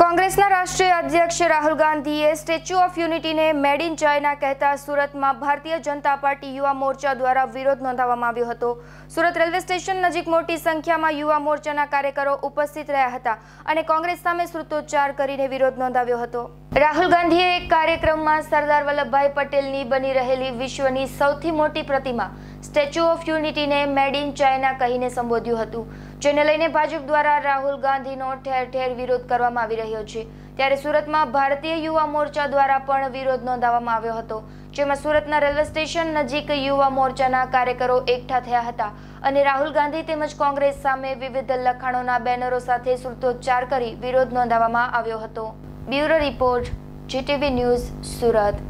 કોંગ્રેસના રાષ્ટ્રીય અધ્યક્ષ રાહુલ ગાંધીએ સ્ટેચ્યુ ઓફ યુનિટીને મેડ ઇન ચાઇના કહેતા સુરતમાં ભારતીય જનતા પાર્ટી યુવા મોરચા દ્વારા વિરોધ નોંધાવવામાં આવ્યો હતો સુરત રેલવે સ્ટેશન નજીક મોટી સંખ્યામાં યુવા મોરચાના કાર્યકરો ઉપસ્થિત રહ્યા હતા અને કોંગ્રેસ સામે સૃતોચ્ચાર કરીને વિરોધ નોંધાવ્યો હતો રાહુલ ગાંધીએ એક કાર્યક્રમમાં સરદાર વલ્લભભાઈ પટેલની બની રહેલી વિશ્વની સૌથી મોટી પ્રતિમા સ્ટેચ્યુ ઓફ યુનિટીને મેડ ઇન ચાઇના કહીને સંબોધ્યું હતું જેને લઈને ભાજપ દ્વારા રાહુલ ગાંધીનો ઠેર ઠેર વિરોધ કરવામાં આવી રહ્યો છે ત્યારે સુરતમાં ભારતીય યુવા મોરચા દ્વારા પણ વિરોધ નોંધાવવામાં આવ્યો હતો જેમાં સુરતના રેલવે સ્ટેશન નજીક યુવા મોરચાના કાર્યકરો એકઠા થયા હતા અને રાહુલ ગાંધી તેમજ કોંગ્રેસ સામે વિવિધ લખાણોના બેનરો સાથે સૂત્રોચ્ચાર કરી વિરોધ નોંધાવવામાં આવ્યો હતો bureau report GTV news Surat